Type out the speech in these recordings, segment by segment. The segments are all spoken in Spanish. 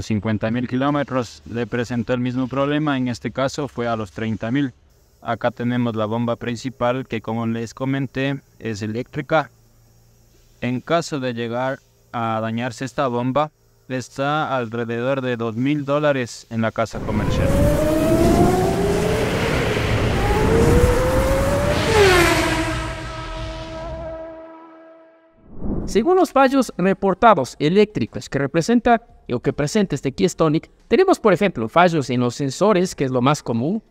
los mil kilómetros le presentó el mismo problema, en este caso fue a los mil Acá tenemos la bomba principal que como les comenté es eléctrica. En caso de llegar a dañarse esta bomba, está alrededor de mil dólares en la casa comercial. Según los fallos reportados eléctricos que representa o que presenta este Keystonic, tenemos por ejemplo fallos en los sensores, que es lo más común.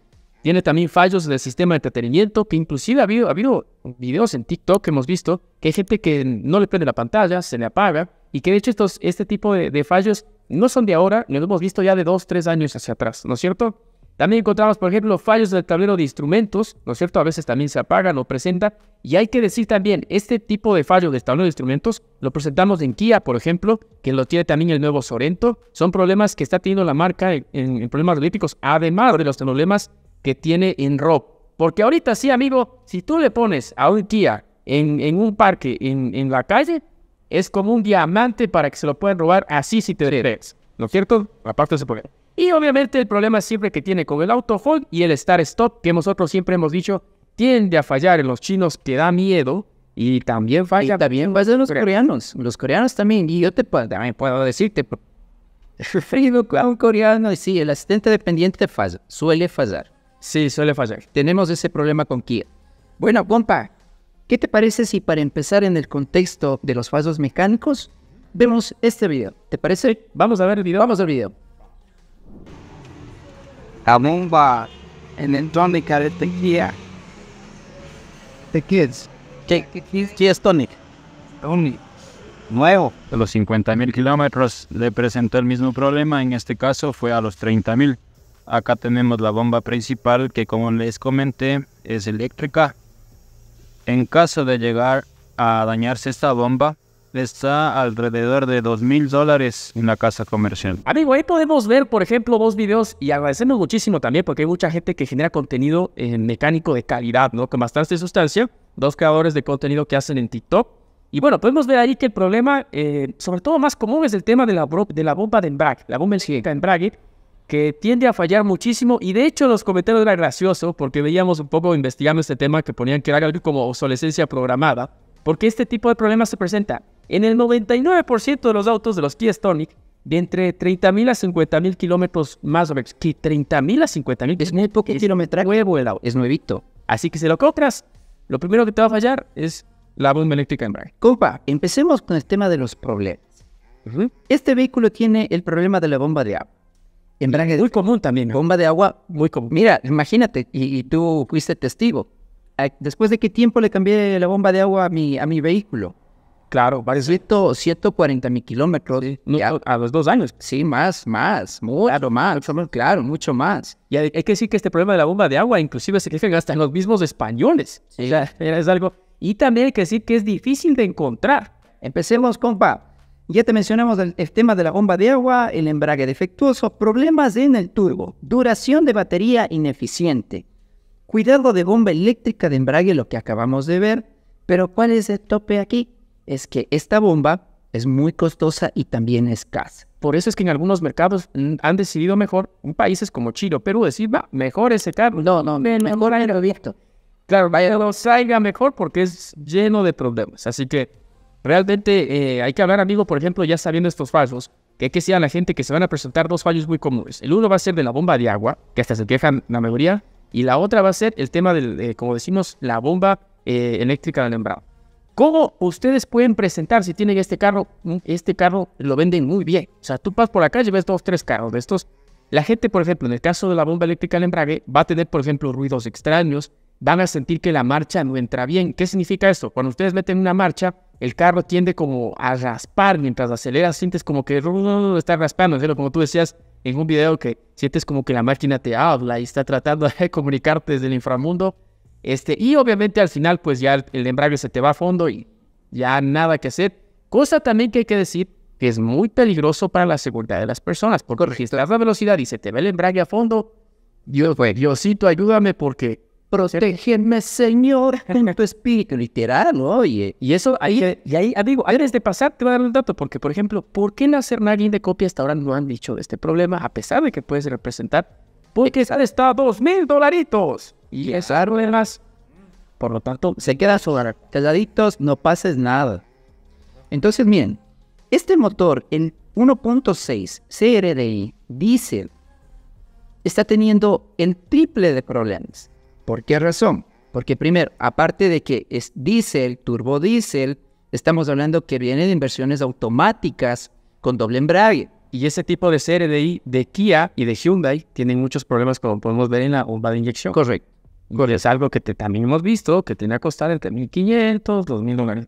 Tiene también fallos del sistema de entretenimiento, que inclusive ha habido, videos en TikTok que hemos visto, que hay gente que no le prende la pantalla, se le apaga, y que de hecho estos, este tipo de, fallos no son de ahora, los hemos visto ya de dos, tres años hacia atrás, ¿no es cierto? También encontramos, por ejemplo, fallos del tablero de instrumentos, ¿no es cierto? A veces también se apagan o presenta. Y hay que decir también, este tipo de fallo del tablero de instrumentos lo presentamos en Kia, por ejemplo, que lo tiene también el nuevo Sorento. Son problemas que está teniendo la marca en, problemas olímpicos, además de los problemas que tiene en ROP. Porque ahorita sí, amigo, si tú le pones a un Kia en, un parque, en, la calle, es como un diamante para que se lo puedan robar así si te sí. ¿No es cierto? Aparte se puede. Y obviamente el problema siempre que tiene con el auto hold y el start stop, que nosotros siempre hemos dicho, tiende a fallar en los chinos, te da miedo. Y también falla. también pasa en los coreanos. Los coreanos también. Y yo te, también puedo decirte, referido un coreano, sí, el asistente dependiente falla, suele fallar. Sí, suele fallar. Tenemos ese problema con Kia. Bueno, compa, ¿qué te parece si para empezar en el contexto de los fallos mecánicos, vemos este video? ¿Te parece? Vamos a ver el video. Vamos al video la bomba electrónica de tequila. The Kids. ¿Qué, es Tonic? Tonic. Nuevo. De los 50.000 kilómetros le presentó el mismo problema, en este caso fue a los 30.000. Acá tenemos la bomba principal que como les comenté es eléctrica. En caso de llegar a dañarse esta bomba, está alrededor de dos mil dólares en la casa comercial. Amigo, ahí podemos ver, por ejemplo, dos videos y agradecemos muchísimo también porque hay mucha gente que genera contenido eh, mecánico de calidad, ¿no? Con bastante sustancia. Dos creadores de contenido que hacen en TikTok. Y bueno, podemos ver ahí que el problema, eh, sobre todo más común, es el tema de la, de la bomba de embrague, la bomba de embrague, que tiende a fallar muchísimo. Y de hecho, los comentarios eran graciosos porque veíamos un poco investigando este tema que ponían que era algo como obsolescencia programada. Porque este tipo de problemas se presenta en el 99% de los autos de los Kia Stonic, de entre 30.000 a 50.000 kilómetros más o menos, que 30.000 a 50.000 es muy poco kilometraje. Nuevo el auto. Es nuevito. Así que si lo compras, lo primero que te va a fallar es la bomba eléctrica en embrague. Compa, empecemos con el tema de los problemas. Este vehículo tiene el problema de la bomba de agua. Embrague muy común también. Bomba de agua muy común. Mira, imagínate, y, y tú fuiste testigo. Después de qué tiempo le cambié la bomba de agua a mi, a mi vehículo Claro, varios. 140 mil kilómetros. a, los dos años. Sí, más, más, mucho más, claro, mucho más. Y hay, que decir que este problema de la bomba de agua inclusive se que hasta en los mismos españoles. es algo... Y también hay que decir que es difícil de encontrar. Empecemos, con va Ya te mencionamos el tema de la bomba de agua, el embrague defectuoso, problemas en el turbo, duración de batería ineficiente, cuidado de bomba eléctrica de embrague, lo que acabamos de ver. Pero ¿cuál es el tope aquí? es que esta bomba es muy costosa y también escasa. Por eso es que en algunos mercados mm, han decidido mejor países como Chile, o Perú, decir, va, mejor ese carro. No, no, mejor aeroviento. Claro, vaya, no salga mejor porque es lleno de problemas. Así que realmente eh, hay que hablar, amigo, por ejemplo, ya sabiendo estos fallos, que hay que decir a la gente que se van a presentar dos fallos muy comunes. El uno va a ser de la bomba de agua, que hasta se quejan la mayoría, y la otra va a ser el tema de, eh, como decimos, la bomba eh, eléctrica del embrague. ¿Cómo ustedes pueden presentar si tienen este carro? Mm, este carro lo venden muy bien. O sea, tú pasas por la calle y ves dos, tres carros de estos. La gente, por ejemplo, en el caso de la bomba eléctrica al embrague, va a tener, por ejemplo, ruidos extraños, van a sentir que la marcha no entra bien. ¿Qué significa esto? Cuando ustedes meten una marcha, el carro tiende como a raspar mientras aceleras, sientes como que está raspando, como tú decías en un video que sientes como que la máquina te habla y está tratando de comunicarte desde el inframundo. Este, y obviamente al final, pues ya el embrague se te va a fondo y ya nada que hacer. Cosa también que hay que decir que es muy peligroso para la seguridad de las personas, porque registrar la velocidad y se te ve el embrague a fondo, Dios, pues, Diosito, ayúdame porque... Protégeme, Señor, en tu espíritu, literal, ¿no? Y eso, ahí, y ahí, amigo, ah, antes de pasar, te voy a dar un dato, porque, por ejemplo, ¿por qué nacer nadie de copia hasta ahora no han dicho de este problema, a pesar de que puedes representar porque sale hasta dos mil dolaritos. Y es algo Por lo tanto, se queda sobre calladitos, no pases nada. Entonces, miren, este motor, en 1.6 CRDI diésel, está teniendo el triple de problemas. ¿Por qué razón? Porque primero, aparte de que es diésel, diésel, estamos hablando que viene de inversiones automáticas con doble embrague. Y ese tipo de CRDI de Kia y de Hyundai tienen muchos problemas, como podemos ver en la bomba de inyección. Correcto. Correcto. Es algo que te, también hemos visto, que tiene que costar entre 1.500, 2.000 dólares.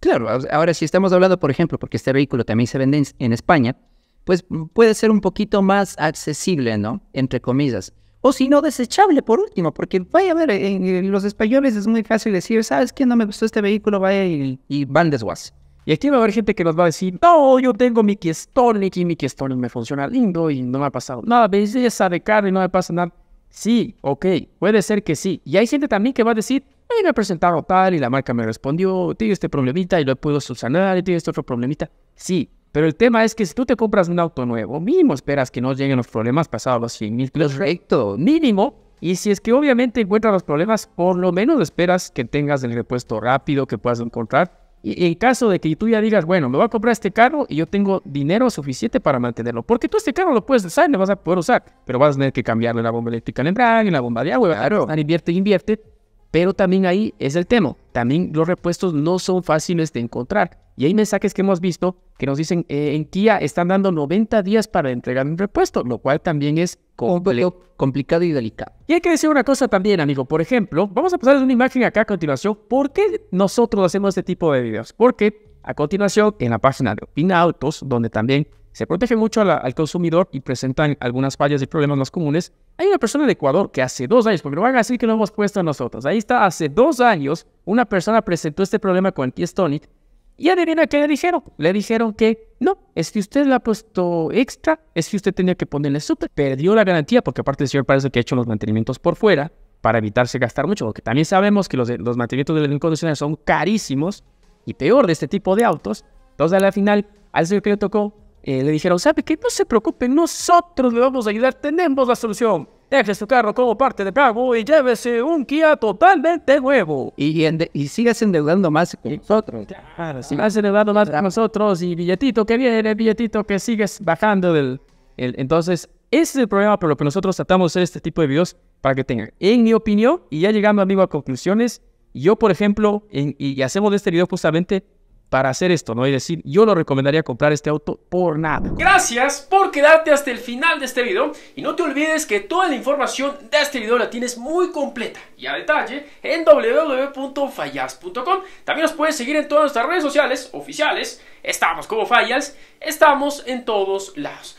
Claro, ahora si estamos hablando, por ejemplo, porque este vehículo también se vende en, España, pues mm, puede ser un poquito más accesible, ¿no? Entre comillas. O si no, desechable, por último, porque vaya a ver, en, los españoles es muy fácil decir, ¿sabes qué? No me gustó este vehículo, vaya y, y van desguace. Y aquí va a haber gente que nos va a decir, no, yo tengo mi Stonic y mi Stonic me funciona lindo y no me ha pasado nada, belleza de carne, no me pasa nada. Sí, ok, puede ser que sí. Y hay gente también que va a decir, Me he presentado tal y la marca me respondió, tengo este problemita y lo puedo subsanar y tengo este otro problemita. Sí, pero el tema es que si tú te compras un auto nuevo, mínimo esperas que no lleguen los problemas pasados los 100 mil kilos recto, mínimo. Y si es que obviamente encuentras los problemas, por lo menos esperas que tengas el repuesto rápido que puedas encontrar y en caso de que tú ya digas, bueno, me voy a comprar este carro y yo tengo dinero suficiente para mantenerlo. Porque tú este carro lo puedes usar, lo vas a poder usar, pero vas a tener que cambiarle la bomba eléctrica al embrague, la bomba de agua, claro. invierte, invierte. Pero también ahí es el tema. También los repuestos no son fáciles de encontrar. Y hay mensajes que hemos visto que nos dicen, eh, en Kia están dando 90 días para entregar un repuesto, lo cual también es Oh, complejo, complicado y delicado. Y hay que decir una cosa también, amigo. Por ejemplo, vamos a pasarles una imagen acá a continuación. ¿Por qué nosotros hacemos este tipo de videos? Porque a continuación, en la página de Opina Autos, donde también se protege mucho al consumidor y presentan algunas fallas y problemas más comunes, hay una persona de Ecuador que hace dos años, porque no van a decir que lo hemos puesto nosotros, ahí está, hace dos años una persona presentó este problema con Keystonic y adivina qué le dijeron. Le dijeron que no, es que usted la ha puesto extra, es que usted tenía que ponerle súper. Perdió la garantía porque aparte el señor parece que ha hecho los mantenimientos por fuera para evitarse gastar mucho, porque también sabemos que los, los mantenimientos del incondicional son carísimos y peor de este tipo de autos. Entonces, la final, al señor que le tocó, eh, le dijeron, ¿sabe qué? No se preocupe, nosotros le vamos a ayudar, tenemos la solución. Deje su carro como parte de pago y llévese un Kia totalmente nuevo. Y, y, sigas endeudando más con nosotros. Claro, sigas endeudando más que nosotros y billetito que viene, billetito que sigues bajando del... entonces, ese es el problema por lo que nosotros tratamos de este tipo de videos para que tengan. En mi opinión, y ya llegando amigo a conclusiones, yo por ejemplo, y hacemos de este video justamente para hacer esto, ¿no? hay decir, yo no recomendaría comprar este auto por nada. Gracias por quedarte hasta el final de este video y no te olvides que toda la información de este video la tienes muy completa y a detalle en www.fallas.com. También nos puedes seguir en todas nuestras redes sociales oficiales. Estamos como Fallas, estamos en todos lados.